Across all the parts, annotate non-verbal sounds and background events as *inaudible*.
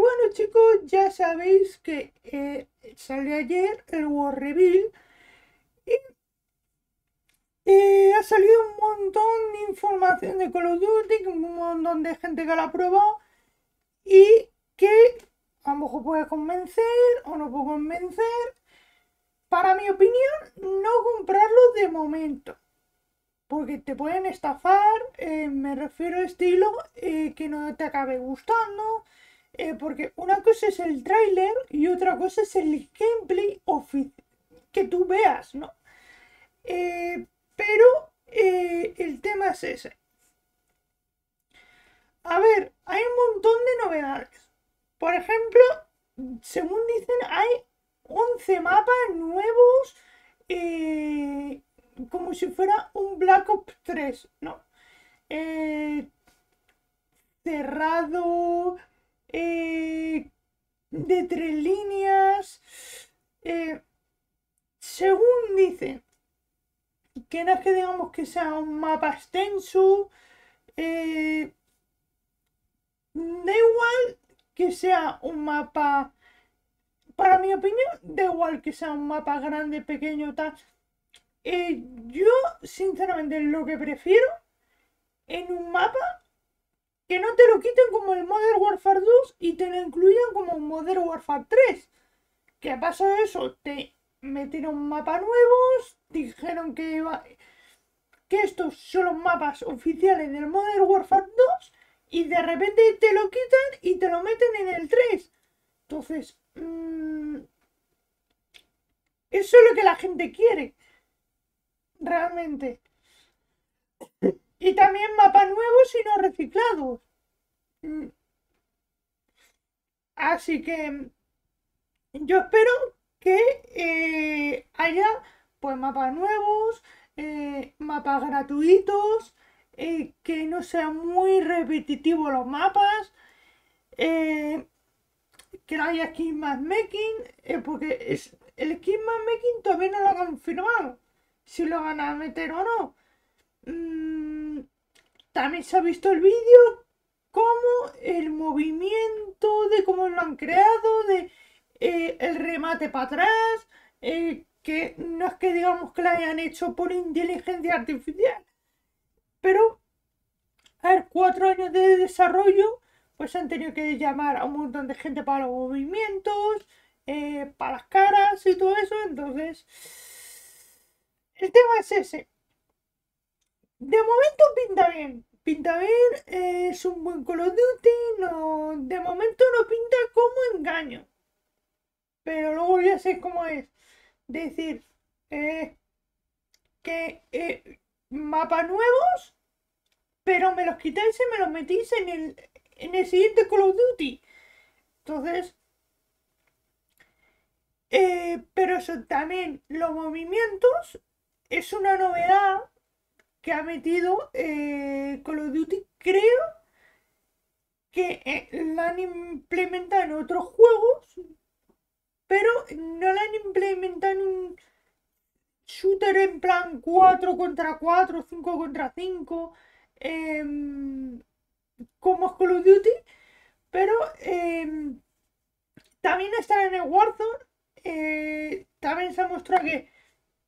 Bueno chicos, ya sabéis que eh, salió ayer el War Reveal y eh, ha salido un montón de información de Call of Duty, un montón de gente que la ha probado y que a lo mejor puede convencer o no puede convencer. Para mi opinión, no comprarlo de momento. Porque te pueden estafar, eh, me refiero a estilo que no te acabe gustando. Eh, porque una cosa es el tráiler y otra cosa es el gameplay que tú veas, ¿no? Eh, pero eh, el tema es ese. A ver, hay un montón de novedades. Por ejemplo, según dicen, hay 11 mapas nuevos como si fuera un Black Ops 3, ¿no? cerrado, eh, de tres líneas. Eh, según dicen, que no es que digamos que sea un mapa extenso. Eh, da igual que sea un mapa, para mi opinión, da igual que sea un mapa grande, pequeño, tal. yo, sinceramente, lo que prefiero en un mapa que no te lo quiten como el Modern Warfare 2 y te lo incluyan como Modern Warfare 3. ¿Qué de eso? Te metieron mapas nuevos, dijeron que, que estos son los mapas oficiales del Modern Warfare 2 y de repente te lo quitan y te lo meten en el 3. Entonces, mm, eso es lo que la gente quiere. Realmente. Y también mapas nuevos y no reciclados. Así que yo espero que eh, haya pues mapas nuevos, eh, mapas gratuitos, eh, que no sean muy repetitivos los mapas, que no haya skin más making, porque es, el skin más making todavía no lo han confirmado si lo van a meter o no. También se ha visto el vídeo como el movimiento de cómo lo han creado, de eh, el remate para atrás, eh, que no es que digamos que lo hayan hecho por inteligencia artificial, pero a ver, cuatro años de desarrollo, pues han tenido que llamar a un montón de gente para los movimientos, eh, para las caras y todo eso, entonces el tema es ese. De momento pinta bien, Pinta bien, es un buen Call of Duty, no, de momento no pinta como engaño. Pero luego ya sé cómo es. Decir eh, que eh, mapas nuevos, pero me los quitáis y me los metís en el, siguiente Call of Duty. Entonces, eh, pero eso también, los movimientos es una novedad que ha metido eh, Call of Duty, creo que eh, la han implementado en otros juegos, pero no la han implementado en un shooter en plan 4 contra 4, 5 contra 5, em, como es Call of Duty, pero em, también está en el Warzone, eh, también se ha mostrado que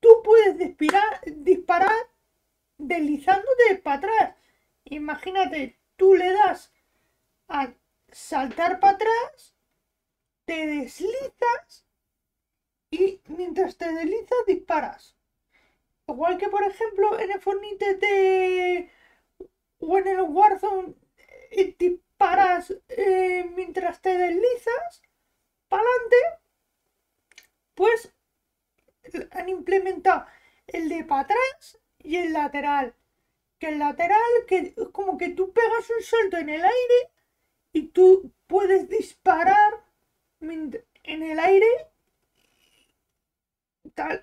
tú puedes disparar deslizándote para atrás. Imagínate, tú le das a saltar para atrás, te deslizas y mientras te deslizas disparas. Igual que por ejemplo en el Fornite de... o en el Warzone eh, disparas eh, mientras te deslizas para adelante, pues eh, han implementado el de para atrás y el lateral. Que el lateral que es como que tú pegas un salto en el aire y tú puedes disparar en el aire tal.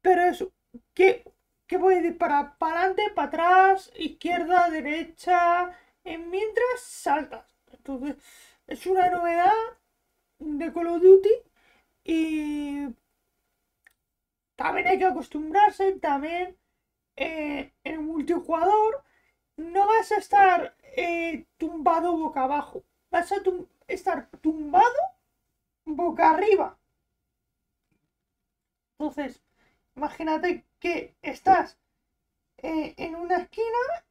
Pero eso, que, que voy a disparar para adelante, para atrás, izquierda, derecha, eh, mientras saltas. Entonces, es una novedad de Call of Duty y ver, hay que acostumbrarse, también eh, en el multijugador no vas a estar eh, tumbado boca abajo, vas a estar tumbado boca arriba. Entonces, imagínate que estás eh, en una esquina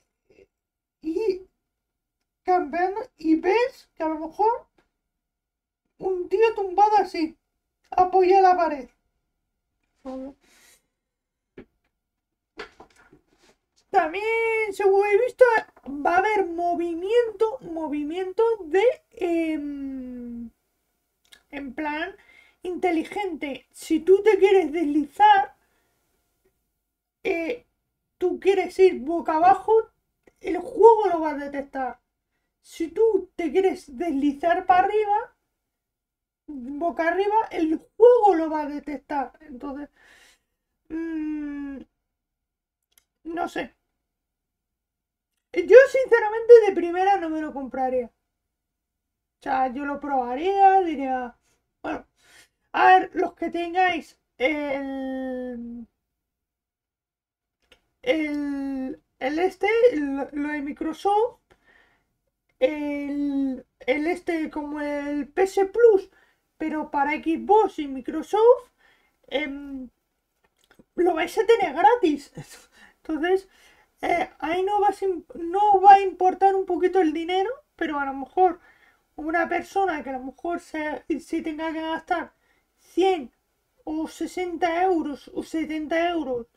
y y ves que a lo mejor un tío tumbado así, apoya la pared. También, según he visto, va a haber movimiento, movimiento de... Em, en plan inteligente. Si tú te quieres deslizar, eh, tú quieres ir boca abajo, el juego lo va a detectar. Si tú te quieres deslizar para arriba, boca arriba, el juego lo va a detectar. Entonces, mm, no sé. Yo sinceramente de primera no me lo compraría. O sea, yo lo probaría, diría, bueno, a ver, los que tengáis el... El, este, lo de Microsoft, el, el este como el PS Plus, pero para Xbox y Microsoft em, lo vais a tener gratis. Entonces, eh, ahí no, va a importar un poquito el dinero, pero a lo mejor una persona que a lo mejor se, tenga que gastar 100 o 60 euros o 70 euros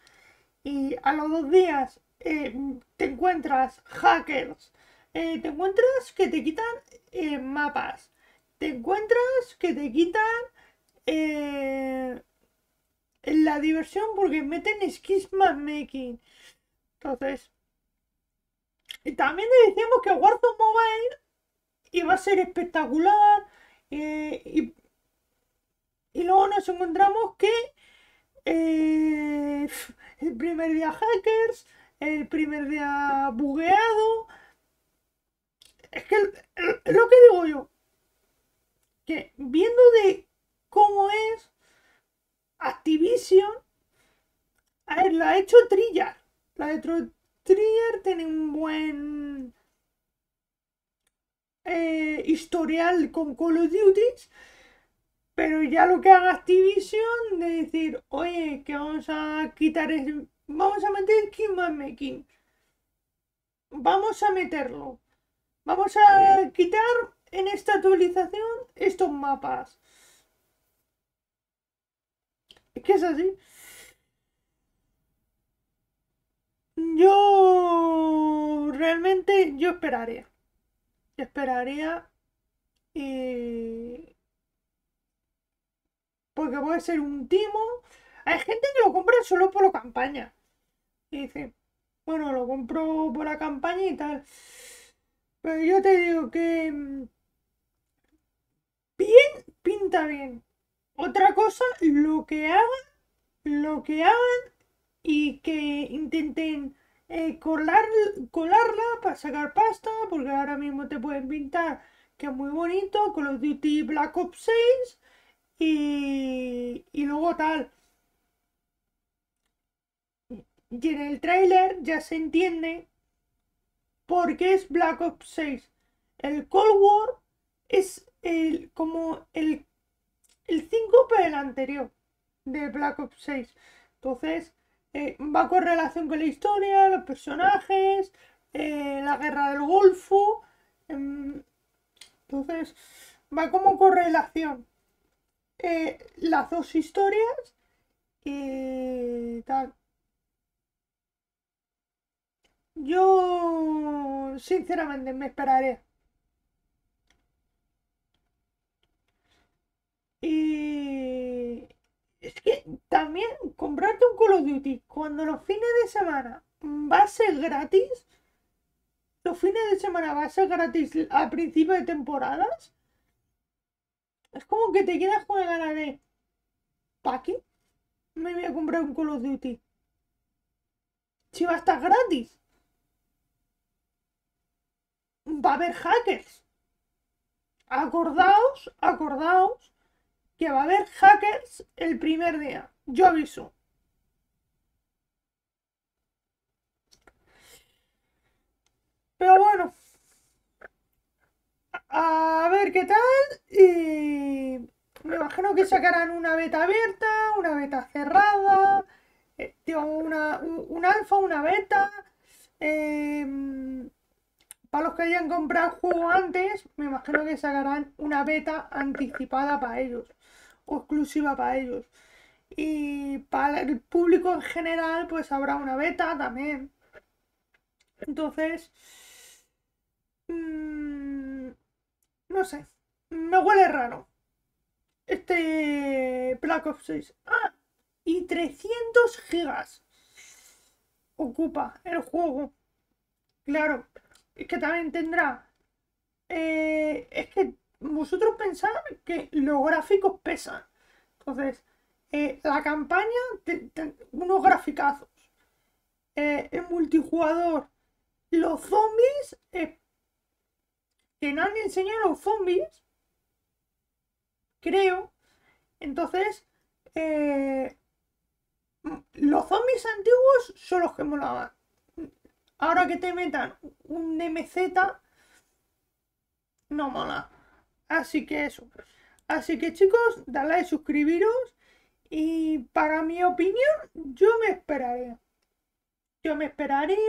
y a los dos días eh, te encuentras hackers, eh, te encuentras que te quitan mapas, te encuentras que te quitan eh, la diversión porque meten skis making. Entonces, también le decimos que Warzone Mobile iba a ser espectacular. Eh, y, luego nos encontramos que eh, *laughs* el primer día hackers, el primer día bugueado. Es que lo que digo yo, que viendo de cómo es, Activision la ha hecho Trillar. La de Trillar tiene un buen eh, historial con Call of Duty. Pero ya lo que haga Activision de decir, oye, que vamos a quitar, vamos a meter Kingman Making. Vamos a meterlo. Vamos a eh, quitar en esta actualización estos mapas. Es que es así. Yo realmente yo esperaría. Esperaría. Y. Eh, porque puede ser un timo. Hay gente que lo compra solo por la campaña. Y dice, bueno, lo compro por la campaña y tal. Pero yo te digo que mm, bien. Otra cosa, lo que hagan, lo que hagan y que intenten eh, colar, colarla para sacar pasta, porque ahora mismo te pueden pintar que es muy bonito, con los Duty Black Ops 6 y, luego tal. Y en el tráiler ya se entiende por qué es Black Ops 6. El Cold War es el, como el el 5 pero el anterior de Black Ops 6. Entonces, eh, va con relación con la historia, los personajes, eh, la guerra del Golfo. Em, entonces, va como correlación eh, las dos historias y tal. Yo, sinceramente, me esperaré Y es que también comprarte un Call of Duty cuando los fines de semana mm, va a ser gratis. Los fines de semana va a ser gratis a principio de temporadas. Es como que te quedas con el gana de. ¿Para Me voy a comprar un Call of Duty. Si va a estar gratis. Va a haber hackers. Acordaos, acordaos que va a haber hackers el primer día. Yo aviso. Pero bueno. A ver qué tal. Y me imagino que sacarán una beta abierta, una beta cerrada, eh, un, alfa, una beta. Em, para los que hayan comprado el juego antes, me imagino que sacarán una beta anticipada para ellos exclusiva para ellos. Y para el público en general, pues habrá una beta también. Entonces, mm, no sé, me huele raro este Black Ops 6. Ah, y 300 gigas ocupa el juego. Claro, es que también tendrá. Eh, es que vosotros pensad que los gráficos pesan. Entonces, eh, la campaña, unos graficazos. Eh, el multijugador, los zombies, eh, que nadie enseñó los zombies, creo. Entonces, los zombies antiguos son los que molaban. Ahora que te metan un DMZ, no mola. Así que eso. Así que chicos, dadle a suscribiros. Y para mi opinión, yo me esperaría Yo me esperaría.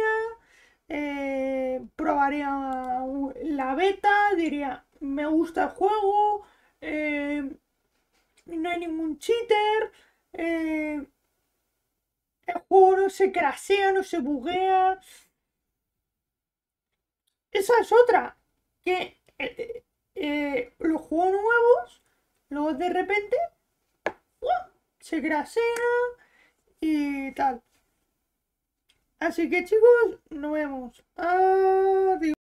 Eh, probaría la beta. Diría, me gusta el juego. Eh, no hay ningún cheater. Eh, el juego no se crasea, no se buguea. Esa es otra. Que eh, eh, los juegos nuevos, Luego de repente, se grasean y tal. Así que chicos, nos vemos. Adiós.